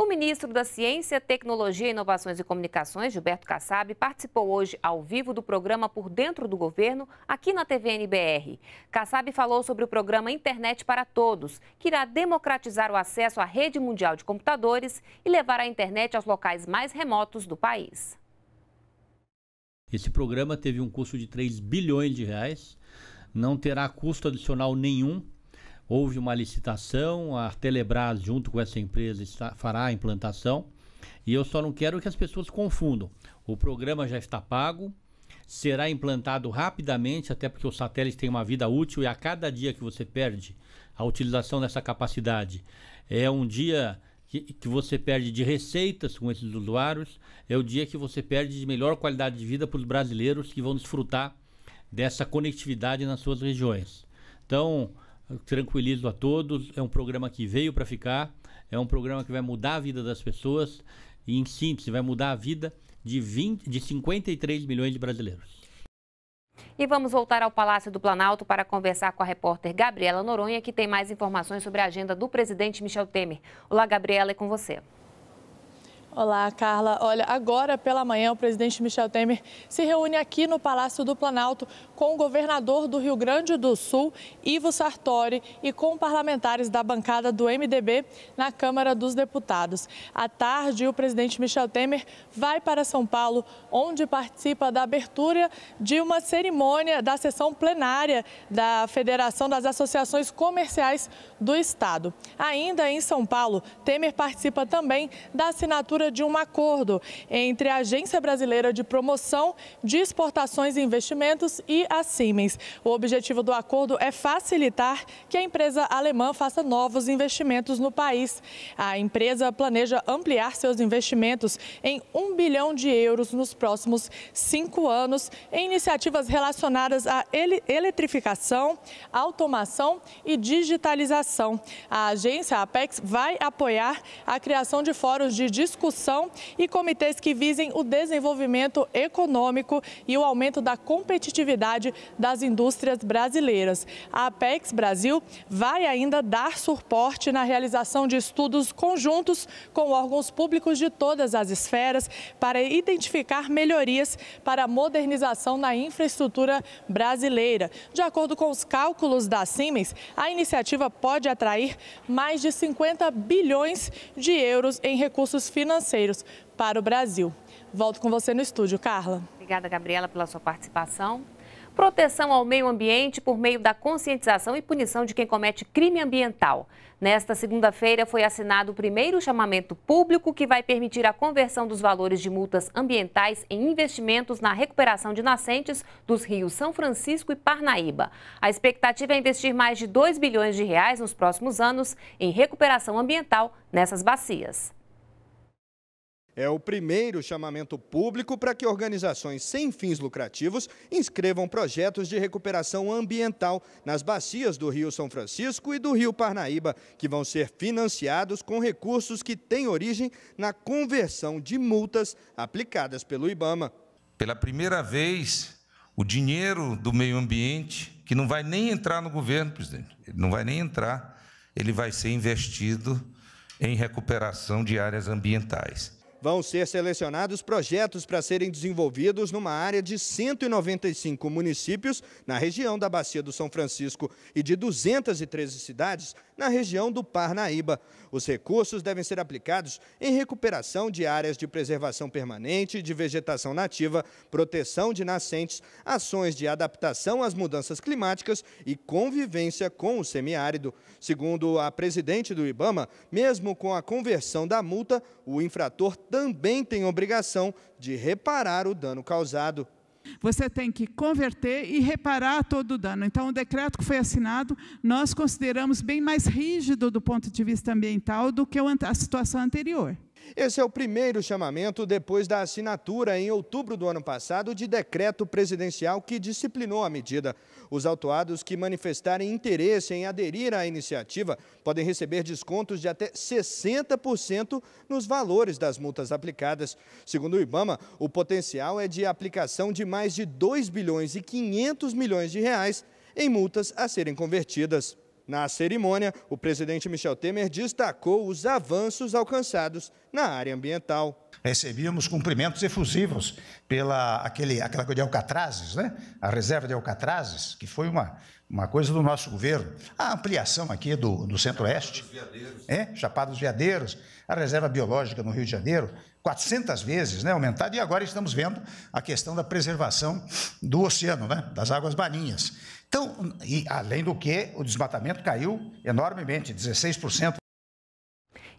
O ministro da Ciência, Tecnologia, Inovações e Comunicações, Gilberto Kassab, participou hoje ao vivo do programa Por Dentro do Governo, aqui na TVNBR. Kassab falou sobre o programa Internet para Todos, que irá democratizar o acesso à rede mundial de computadores e levar a internet aos locais mais remotos do país. Esse programa teve um custo de 3 bilhões de reais, não terá custo adicional nenhum houve uma licitação, a Telebrás, junto com essa empresa, está, fará a implantação. E eu só não quero que as pessoas confundam. O programa já está pago, será implantado rapidamente, até porque o satélite tem uma vida útil e a cada dia que você perde a utilização dessa capacidade é um dia que, que você perde de receitas com esses usuários, é o dia que você perde de melhor qualidade de vida para os brasileiros que vão desfrutar dessa conectividade nas suas regiões. Então, tranquilizo a todos. É um programa que veio para ficar, é um programa que vai mudar a vida das pessoas e, em síntese, vai mudar a vida de, 20, de 53 milhões de brasileiros. E vamos voltar ao Palácio do Planalto para conversar com a repórter Gabriela Noronha, que tem mais informações sobre a agenda do presidente Michel Temer. Olá, Gabriela, é com você. Olá, Carla. Olha, agora pela manhã o presidente Michel Temer se reúne aqui no Palácio do Planalto com o governador do Rio Grande do Sul, Ivo Sartori, e com parlamentares da bancada do MDB na Câmara dos Deputados. À tarde, o presidente Michel Temer vai para São Paulo, onde participa da abertura de uma cerimônia da sessão plenária da Federação das Associações Comerciais do Estado. Ainda em São Paulo, Temer participa também da assinatura assinatura de um acordo entre a Agência Brasileira de Promoção de Exportações e Investimentos e a Siemens. O objetivo do acordo é facilitar que a empresa alemã faça novos investimentos no país. A empresa planeja ampliar seus investimentos em 1 bilhão de euros nos próximos cinco anos em iniciativas relacionadas à eletrificação, automação e digitalização. A agência Apex vai apoiar a criação de fóruns de discussão discussão e comitês que visem o desenvolvimento econômico e o aumento da competitividade das indústrias brasileiras. A Apex Brasil vai ainda dar suporte na realização de estudos conjuntos com órgãos públicos de todas as esferas para identificar melhorias para a modernização na infraestrutura brasileira. De acordo com os cálculos da Siemens, a iniciativa pode atrair mais de 50 bilhões de euros em recursos financeiros financeiros para o Brasil. Volto com você no estúdio, Carla. Obrigada, Gabriela, pela sua participação. Proteção ao meio ambiente por meio da conscientização e punição de quem comete crime ambiental. Nesta segunda-feira foi assinado o primeiro chamamento público que vai permitir a conversão dos valores de multas ambientais em investimentos na recuperação de nascentes dos rios São Francisco e Parnaíba. A expectativa é investir mais de 2 bilhões de reais nos próximos anos em recuperação ambiental nessas bacias. É o primeiro chamamento público para que organizações sem fins lucrativos inscrevam projetos de recuperação ambiental nas bacias do Rio São Francisco e do Rio Parnaíba, que vão ser financiados com recursos que têm origem na conversão de multas aplicadas pelo IBAMA. Pela primeira vez, o dinheiro do meio ambiente, que não vai nem entrar no governo, presidente, ele não vai nem entrar, ele vai ser investido em recuperação de áreas ambientais vão ser selecionados projetos para serem desenvolvidos numa área de 195 municípios na região da Bacia do São Francisco e de 213 cidades na região do Parnaíba. Os recursos devem ser aplicados em recuperação de áreas de preservação permanente de vegetação nativa, proteção de nascentes, ações de adaptação às mudanças climáticas e convivência com o semiárido. Segundo a presidente do IBAMA, mesmo com a conversão da multa, o infrator também tem obrigação de reparar o dano causado. Você tem que converter e reparar todo o dano. Então, o decreto que foi assinado, nós consideramos bem mais rígido do ponto de vista ambiental do que a situação anterior. Esse é o primeiro chamamento depois da assinatura em outubro do ano passado de decreto presidencial que disciplinou a medida. Os autuados que manifestarem interesse em aderir à iniciativa podem receber descontos de até 60% nos valores das multas aplicadas. Segundo o Ibama, o potencial é de aplicação de mais de 2 bilhões e 500 milhões de reais em multas a serem convertidas. Na cerimônia, o presidente Michel Temer destacou os avanços alcançados na área ambiental recebíamos cumprimentos efusivos pela aquele, aquela coisa de Alcatrazes, né? a reserva de Alcatrazes, que foi uma, uma coisa do nosso governo. A ampliação aqui do, do Centro-Oeste, é? Chapada dos Veadeiros, a reserva biológica no Rio de Janeiro, 400 vezes né? aumentada, e agora estamos vendo a questão da preservação do oceano, né? das águas marinhas. Então, e além do que, o desmatamento caiu enormemente, 16%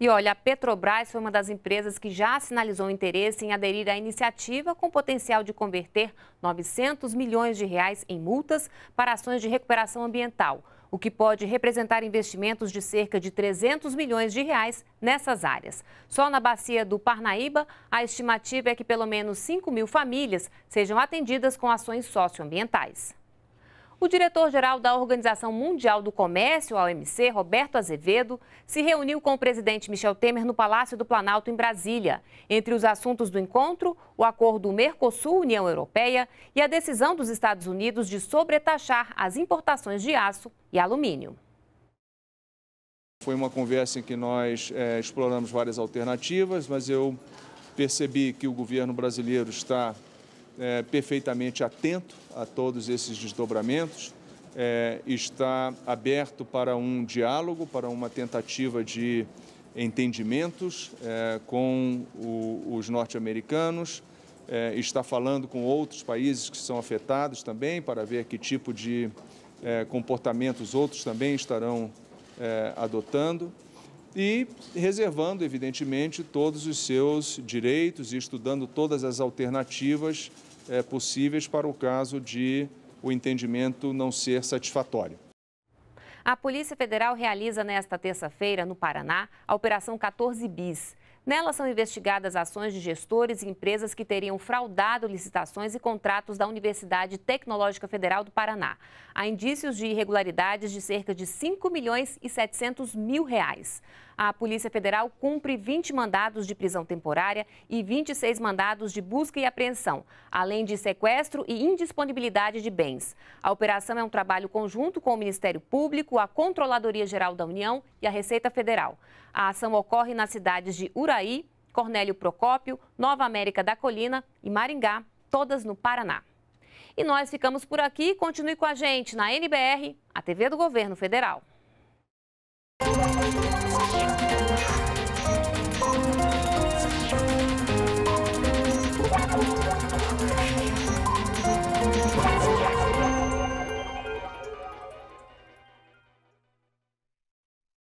e olha, a Petrobras foi uma das empresas que já sinalizou interesse em aderir à iniciativa com potencial de converter 900 milhões de reais em multas para ações de recuperação ambiental, o que pode representar investimentos de cerca de 300 milhões de reais nessas áreas. Só na bacia do Parnaíba, a estimativa é que pelo menos 5 mil famílias sejam atendidas com ações socioambientais. O diretor-geral da Organização Mundial do Comércio, a OMC, Roberto Azevedo, se reuniu com o presidente Michel Temer no Palácio do Planalto, em Brasília. Entre os assuntos do encontro, o acordo Mercosul-União Europeia e a decisão dos Estados Unidos de sobretaxar as importações de aço e alumínio. Foi uma conversa em que nós é, exploramos várias alternativas, mas eu percebi que o governo brasileiro está é, perfeitamente atento a todos esses desdobramentos, é, está aberto para um diálogo, para uma tentativa de entendimentos é, com o, os norte-americanos, é, está falando com outros países que são afetados também, para ver que tipo de é, comportamentos outros também estarão é, adotando e reservando, evidentemente, todos os seus direitos e estudando todas as alternativas é, possíveis para o caso de o entendimento não ser satisfatório. A Polícia Federal realiza nesta terça-feira, no Paraná, a Operação 14 Bis. Nela são investigadas ações de gestores e empresas que teriam fraudado licitações e contratos da Universidade Tecnológica Federal do Paraná. Há indícios de irregularidades de cerca de 5 milhões e 700 mil reais a Polícia Federal cumpre 20 mandados de prisão temporária e 26 mandados de busca e apreensão, além de sequestro e indisponibilidade de bens. A operação é um trabalho conjunto com o Ministério Público, a Controladoria Geral da União e a Receita Federal. A ação ocorre nas cidades de Uraí, Cornélio Procópio, Nova América da Colina e Maringá, todas no Paraná. E nós ficamos por aqui. Continue com a gente na NBR, a TV do Governo Federal. Thank you.